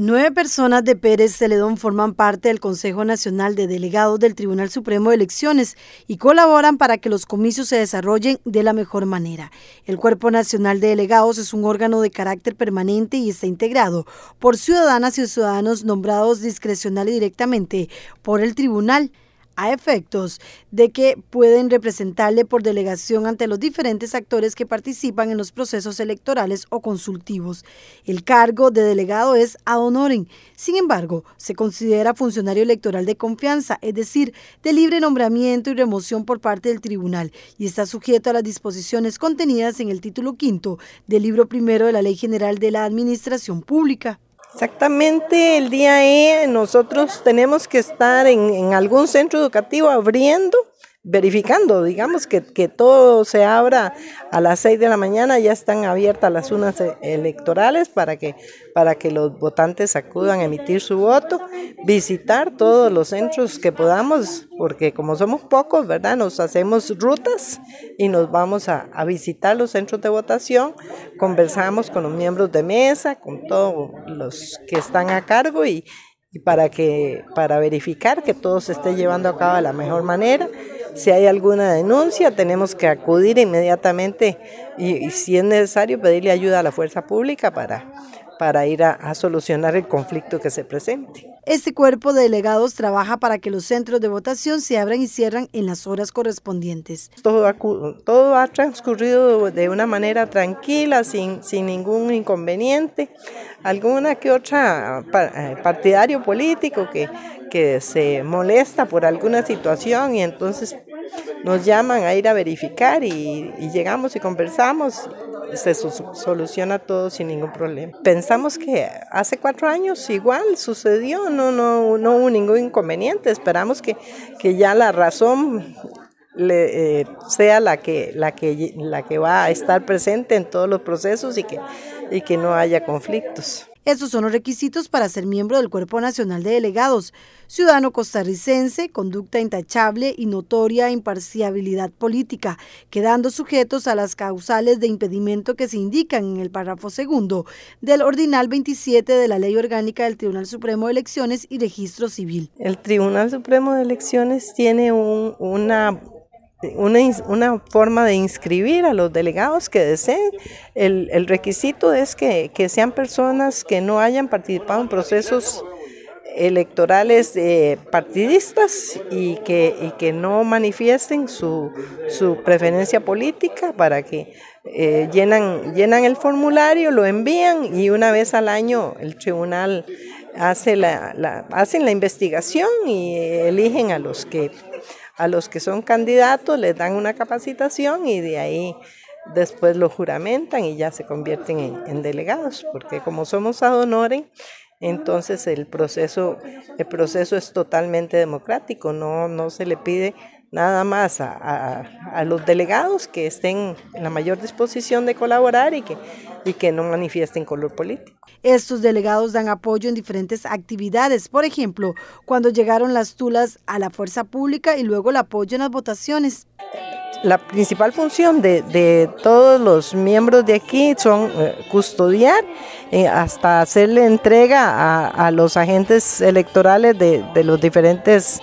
Nueve personas de Pérez Celedón forman parte del Consejo Nacional de Delegados del Tribunal Supremo de Elecciones y colaboran para que los comicios se desarrollen de la mejor manera. El Cuerpo Nacional de Delegados es un órgano de carácter permanente y está integrado por ciudadanas y ciudadanos nombrados discrecional y directamente por el Tribunal a efectos de que pueden representarle por delegación ante los diferentes actores que participan en los procesos electorales o consultivos. El cargo de delegado es ad honorem. Sin embargo, se considera funcionario electoral de confianza, es decir, de libre nombramiento y remoción por parte del tribunal, y está sujeto a las disposiciones contenidas en el título quinto del libro primero de la Ley General de la Administración Pública. Exactamente, el día E nosotros tenemos que estar en, en algún centro educativo abriendo verificando, digamos, que, todo se abra a las 6 de la mañana, ya están abiertas las urnas electorales para que, para que los votantes acudan a emitir su voto, visitar todos los centros que podamos, porque como somos pocos, ¿verdad? Nos hacemos rutas y nos vamos a, visitar los centros de votación, conversamos con los miembros de mesa, con todos los que están a cargo y, para que para verificar que todo se esté llevando a cabo de la mejor manera si hay alguna denuncia, tenemos que acudir inmediatamente y, si es necesario, pedirle ayuda a la fuerza pública para para ir a, solucionar el conflicto que se presente. Este cuerpo de delegados trabaja para que los centros de votación se abran y cierran en las horas correspondientes. Todo ha, todo ha transcurrido de una manera tranquila, sin, sin ningún inconveniente. Alguna que otra eh, partidario político que, que se molesta por alguna situación y entonces nos llaman a ir a verificar y, y llegamos y conversamos se soluciona todo sin ningún problema. Pensamos que hace cuatro años igual sucedió, no, no, hubo ningún inconveniente, esperamos que, que ya la razón le, eh, sea la que, la, que, la que va a estar presente en todos los procesos y que, y que no haya conflictos. Estos son los requisitos para ser miembro del Cuerpo Nacional de Delegados, ciudadano costarricense, conducta intachable y notoria imparcialidad política, quedando sujetos a las causales de impedimento que se indican en el párrafo segundo del Ordinal 27 de la Ley Orgánica del Tribunal Supremo de Elecciones y Registro Civil. El Tribunal Supremo de Elecciones tiene una una, forma de inscribir a los delegados que deseen. El, requisito es que, sean personas que no hayan participado en procesos electorales eh, partidistas y que, que no manifiesten su, su preferencia política para que eh, llenan, llenan el formulario, lo envían y una vez al año el tribunal hace la hacen la investigación y eligen a los que a los que son candidatos les dan una capacitación y de ahí después lo juramentan y ya se convierten en, delegados, porque como somos a honorem, entonces el proceso, el proceso es totalmente democrático, no, no se le pide nada más a, los delegados que estén en la mayor disposición de colaborar y que, y que no manifiesten color político. Estos delegados dan apoyo en diferentes actividades, por ejemplo, cuando llegaron las tulas a la fuerza pública y luego el apoyo en las votaciones. La principal función de, todos los miembros de aquí son eh, custodiar eh, hasta hacerle entrega a, los agentes electorales de, de los diferentes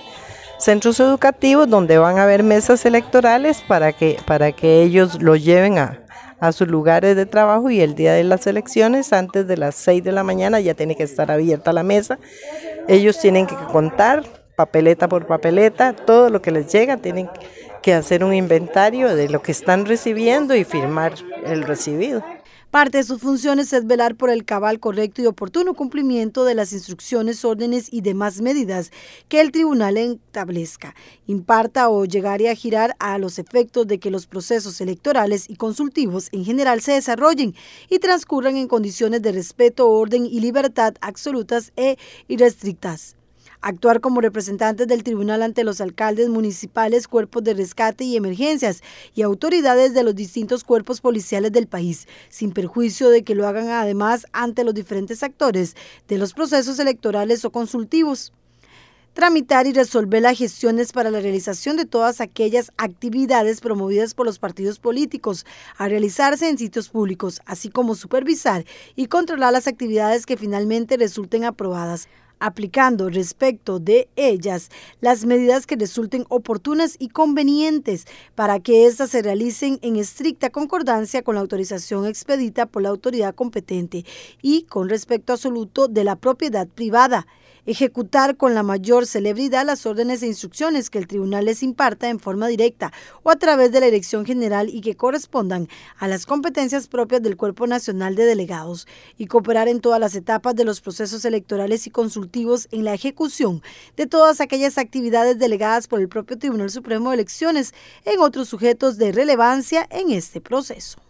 centros educativos donde van a haber mesas electorales para que, para que ellos lo lleven a, a sus lugares de trabajo y el día de las elecciones, antes de las 6 de la mañana, ya tiene que estar abierta la mesa. Ellos tienen que contar papeleta por papeleta, todo lo que les llega, tienen que hacer un inventario de lo que están recibiendo y firmar el recibido. Parte de sus funciones es velar por el cabal correcto y oportuno cumplimiento de las instrucciones, órdenes y demás medidas que el tribunal establezca, imparta o llegare a girar a los efectos de que los procesos electorales y consultivos en general se desarrollen y transcurran en condiciones de respeto, orden y libertad absolutas e irrestrictas actuar como representantes del tribunal ante los alcaldes municipales, cuerpos de rescate y emergencias y autoridades de los distintos cuerpos policiales del país, sin perjuicio de que lo hagan además ante los diferentes actores de los procesos electorales o consultivos tramitar y resolver las gestiones para la realización de todas aquellas actividades promovidas por los partidos políticos a realizarse en sitios públicos, así como supervisar y controlar las actividades que finalmente resulten aprobadas aplicando respecto de ellas las medidas que resulten oportunas y convenientes para que éstas se realicen en estricta concordancia con la autorización expedita por la autoridad competente y con respecto absoluto de la propiedad privada ejecutar con la mayor celebridad las órdenes e instrucciones que el tribunal les imparta en forma directa o a través de la elección General y que correspondan a las competencias propias del Cuerpo Nacional de Delegados y cooperar en todas las etapas de los procesos electorales y consultivos en la ejecución de todas aquellas actividades delegadas por el propio Tribunal Supremo de Elecciones en otros sujetos de relevancia en este proceso.